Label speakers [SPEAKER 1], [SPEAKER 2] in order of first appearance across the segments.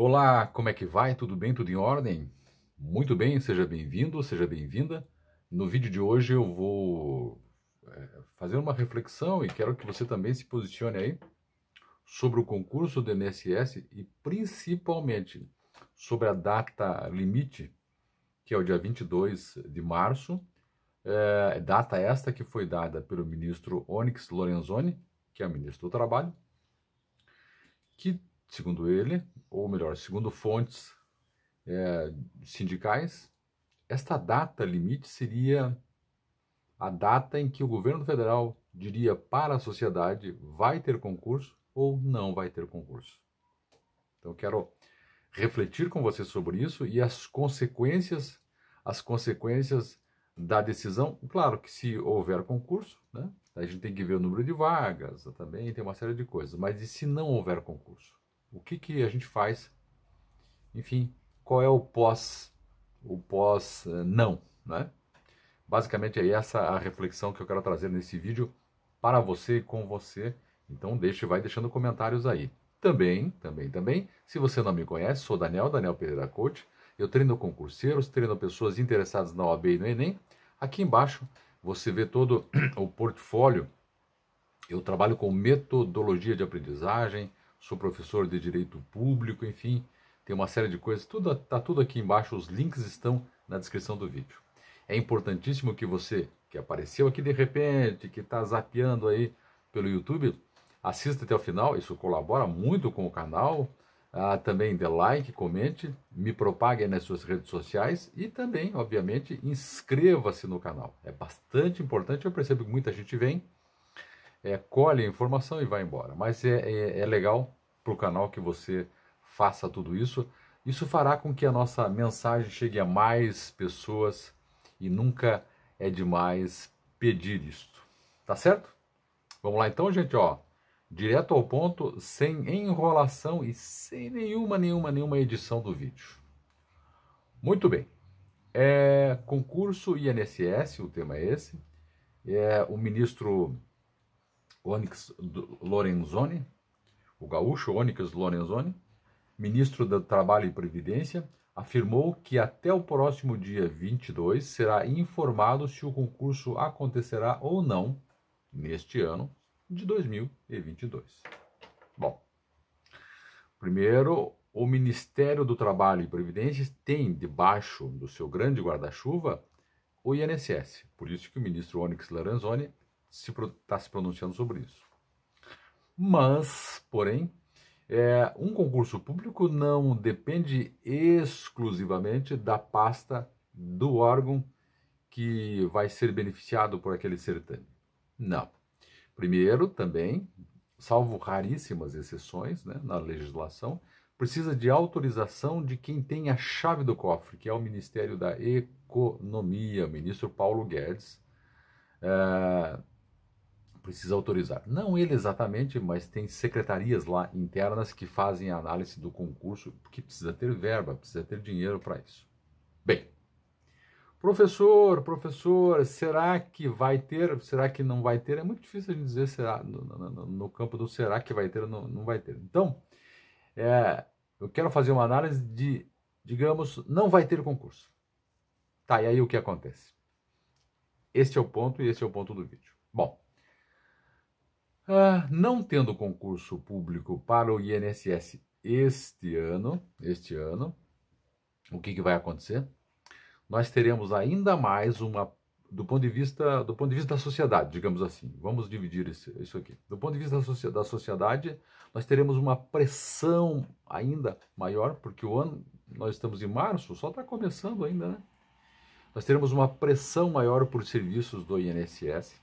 [SPEAKER 1] Olá, como é que vai? Tudo bem? Tudo em ordem? Muito bem, seja bem-vindo, seja bem-vinda. No vídeo de hoje eu vou é, fazer uma reflexão e quero que você também se posicione aí sobre o concurso do INSS e principalmente sobre a data limite, que é o dia 22 de março, é, data esta que foi dada pelo ministro Onyx Lorenzoni, que é o ministro do Trabalho, que, segundo ele, ou melhor, segundo fontes é, sindicais, esta data limite seria a data em que o governo federal diria para a sociedade vai ter concurso ou não vai ter concurso. Então quero refletir com você sobre isso e as consequências, as consequências da decisão. Claro que se houver concurso, né, a gente tem que ver o número de vagas, também tem uma série de coisas. Mas e se não houver concurso? O que, que a gente faz? Enfim, qual é o pós, o pós eh, não, né? Basicamente é essa a reflexão que eu quero trazer nesse vídeo para você e com você. Então deixe, vai deixando comentários aí. Também, também, também, se você não me conhece, sou Daniel, Daniel Pereira Coach. Eu treino concurseiros, treino pessoas interessadas na OAB e no Enem. Aqui embaixo você vê todo o portfólio. Eu trabalho com metodologia de aprendizagem, sou professor de direito público, enfim, tem uma série de coisas. Tudo tá tudo aqui embaixo, os links estão na descrição do vídeo. É importantíssimo que você que apareceu aqui de repente, que está zapeando aí pelo YouTube, assista até o final, isso colabora muito com o canal. Ah, também dê like, comente, me propague nas suas redes sociais e também, obviamente, inscreva-se no canal. É bastante importante, eu percebo que muita gente vem, é, colhe a informação e vai embora. Mas é, é, é legal para o canal que você faça tudo isso. Isso fará com que a nossa mensagem chegue a mais pessoas e nunca é demais pedir isto. Tá certo? Vamos lá então, gente, ó. Direto ao ponto, sem enrolação e sem nenhuma, nenhuma, nenhuma edição do vídeo. Muito bem. É concurso INSS, o tema é esse. É, o ministro Onyx Lorenzoni, o gaúcho Onyx Lorenzoni, ministro do Trabalho e Previdência, afirmou que até o próximo dia 22 será informado se o concurso acontecerá ou não neste ano de 2022. Bom, primeiro, o Ministério do Trabalho e Previdência tem debaixo do seu grande guarda-chuva o INSS. Por isso que o ministro Onyx Lorenzoni está se, tá se pronunciando sobre isso. Mas, porém, é, um concurso público não depende exclusivamente da pasta do órgão que vai ser beneficiado por aquele certame. Não. Primeiro, também, salvo raríssimas exceções né, na legislação, precisa de autorização de quem tem a chave do cofre, que é o Ministério da Economia, o ministro Paulo Guedes. É, precisa autorizar. Não ele exatamente, mas tem secretarias lá internas que fazem a análise do concurso, porque precisa ter verba, precisa ter dinheiro para isso. Bem, professor, professor, será que vai ter? Será que não vai ter? É muito difícil a gente dizer será no, no, no campo do será que vai ter ou não, não vai ter. Então, é, eu quero fazer uma análise de, digamos, não vai ter concurso. Tá, e aí o que acontece? Este é o ponto e este é o ponto do vídeo. Bom, ah, não tendo concurso público para o INSS este ano, este ano, o que, que vai acontecer? Nós teremos ainda mais uma do ponto de vista do ponto de vista da sociedade, digamos assim. Vamos dividir esse, isso aqui. Do ponto de vista da, da sociedade, nós teremos uma pressão ainda maior, porque o ano nós estamos em março, só está começando ainda, né? Nós teremos uma pressão maior por serviços do INSS.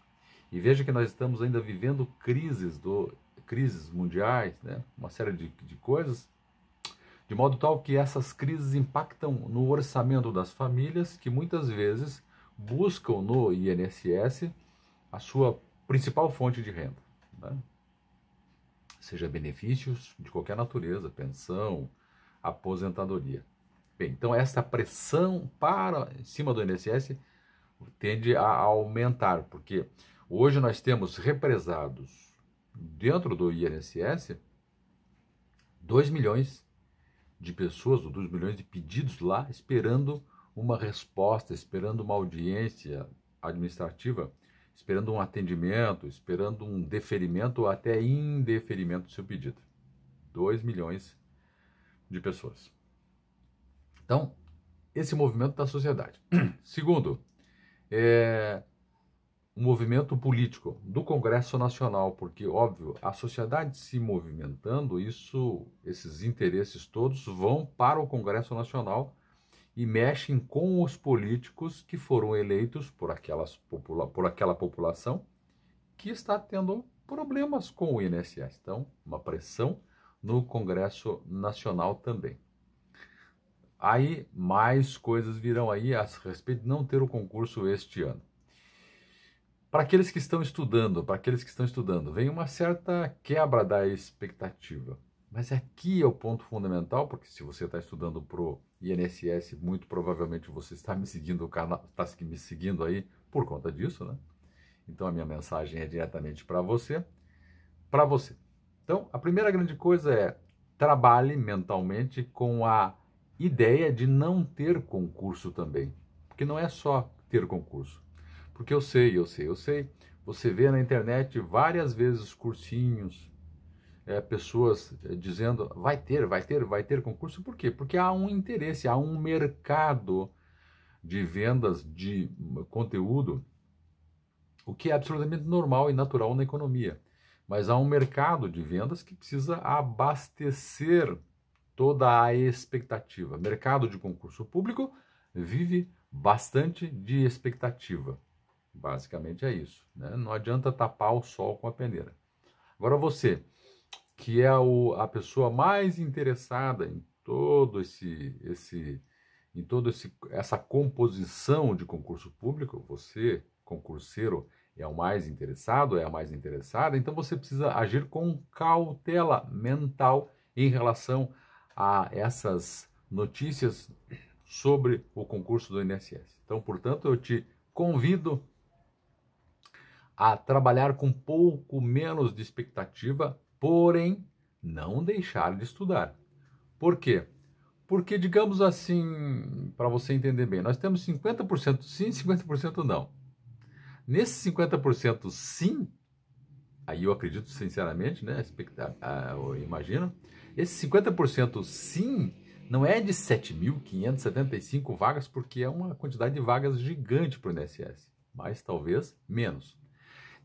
[SPEAKER 1] E veja que nós estamos ainda vivendo crises, do, crises mundiais, né? uma série de, de coisas, de modo tal que essas crises impactam no orçamento das famílias que muitas vezes buscam no INSS a sua principal fonte de renda. Né? Seja benefícios de qualquer natureza, pensão, aposentadoria. Bem, então essa pressão para em cima do INSS tende a aumentar, porque Hoje nós temos represados dentro do INSS 2 milhões de pessoas, ou 2 milhões de pedidos lá, esperando uma resposta, esperando uma audiência administrativa, esperando um atendimento, esperando um deferimento ou até indeferimento do seu pedido. 2 milhões de pessoas. Então, esse movimento da sociedade. Segundo, é, um movimento político do Congresso Nacional, porque óbvio, a sociedade se movimentando, isso, esses interesses todos vão para o Congresso Nacional e mexem com os políticos que foram eleitos por, aquelas popula por aquela população que está tendo problemas com o INSS. Então, uma pressão no Congresso Nacional também. Aí mais coisas virão aí a respeito de não ter o concurso este ano. Para aqueles que estão estudando, para aqueles que estão estudando, vem uma certa quebra da expectativa. Mas aqui é o ponto fundamental, porque se você está estudando para o INSS, muito provavelmente você está me seguindo o canal, está me seguindo aí por conta disso, né? Então a minha mensagem é diretamente para você, para você. Então, a primeira grande coisa é trabalhe mentalmente com a ideia de não ter concurso também, porque não é só ter concurso porque eu sei, eu sei, eu sei. Você vê na internet várias vezes cursinhos, é, pessoas é, dizendo vai ter, vai ter, vai ter concurso. Por quê? Porque há um interesse, há um mercado de vendas de hum, conteúdo, o que é absolutamente normal e natural na economia. Mas há um mercado de vendas que precisa abastecer toda a expectativa. Mercado de concurso público vive bastante de expectativa. Basicamente é isso. Né? Não adianta tapar o sol com a peneira. Agora você, que é o, a pessoa mais interessada em todo esse, esse em toda essa composição de concurso público, você, concurseiro, é o mais interessado, é a mais interessada, então você precisa agir com cautela mental em relação a essas notícias sobre o concurso do INSS. Então, portanto, eu te convido a trabalhar com pouco menos de expectativa, porém não deixar de estudar. Por quê? Porque, digamos assim, para você entender bem, nós temos 50% sim, 50% não. Nesse 50% sim, aí eu acredito sinceramente, né? Eu imagino, esse 50% sim não é de 7.575 vagas, porque é uma quantidade de vagas gigante para o INSS, mas talvez menos.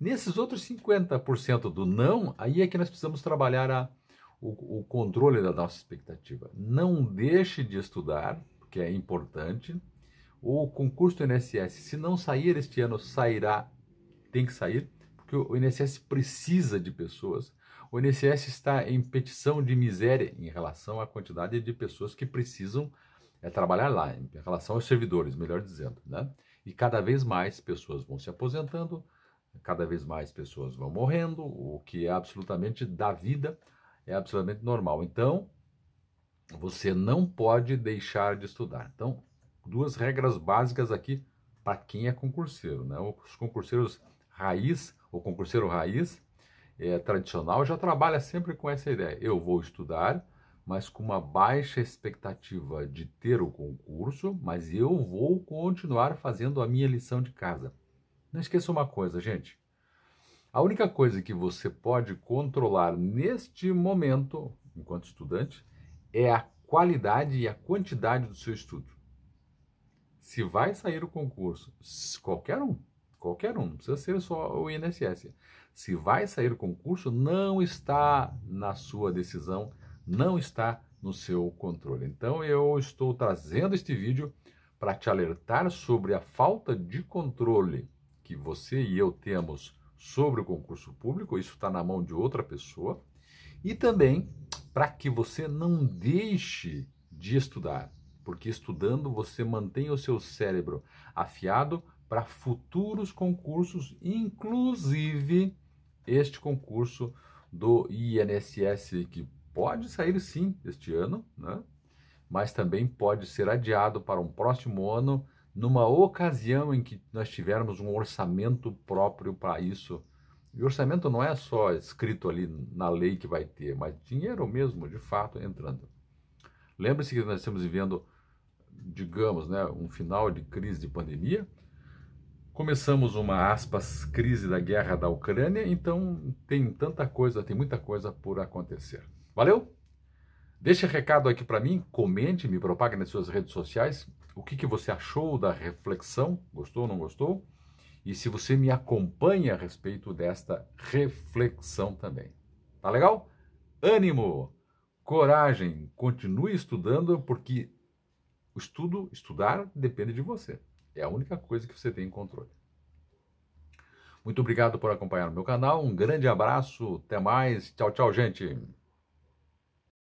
[SPEAKER 1] Nesses outros 50% do não, aí é que nós precisamos trabalhar a, o, o controle da nossa expectativa. Não deixe de estudar, que é importante. O concurso do INSS, se não sair este ano, sairá, tem que sair, porque o INSS precisa de pessoas. O INSS está em petição de miséria em relação à quantidade de pessoas que precisam é, trabalhar lá, em relação aos servidores, melhor dizendo. Né? E cada vez mais pessoas vão se aposentando, cada vez mais pessoas vão morrendo, o que é absolutamente da vida, é absolutamente normal. Então, você não pode deixar de estudar. Então, duas regras básicas aqui para quem é concurseiro, né? Os concurseiros raiz, o concurseiro raiz é, tradicional já trabalha sempre com essa ideia. Eu vou estudar, mas com uma baixa expectativa de ter o concurso, mas eu vou continuar fazendo a minha lição de casa. Não esqueça uma coisa, gente. A única coisa que você pode controlar neste momento, enquanto estudante, é a qualidade e a quantidade do seu estudo. Se vai sair o concurso, qualquer um, qualquer um, não precisa ser só o INSS. Se vai sair o concurso, não está na sua decisão, não está no seu controle. Então eu estou trazendo este vídeo para te alertar sobre a falta de controle que você e eu temos sobre o concurso público, isso está na mão de outra pessoa, e também para que você não deixe de estudar, porque estudando você mantém o seu cérebro afiado para futuros concursos, inclusive este concurso do INSS, que pode sair sim este ano, né? mas também pode ser adiado para um próximo ano numa ocasião em que nós tivermos um orçamento próprio para isso. E orçamento não é só escrito ali na lei que vai ter, mas dinheiro mesmo, de fato, entrando. Lembre-se que nós estamos vivendo, digamos, né, um final de crise de pandemia. Começamos uma aspas crise da guerra da Ucrânia, então tem tanta coisa, tem muita coisa por acontecer. Valeu? Deixe recado aqui para mim, comente, me propague nas suas redes sociais o que, que você achou da reflexão, gostou ou não gostou, e se você me acompanha a respeito desta reflexão também. Tá legal? Ânimo, coragem, continue estudando, porque o estudo, estudar, depende de você. É a única coisa que você tem em controle. Muito obrigado por acompanhar o meu canal. Um grande abraço, até mais. Tchau, tchau, gente.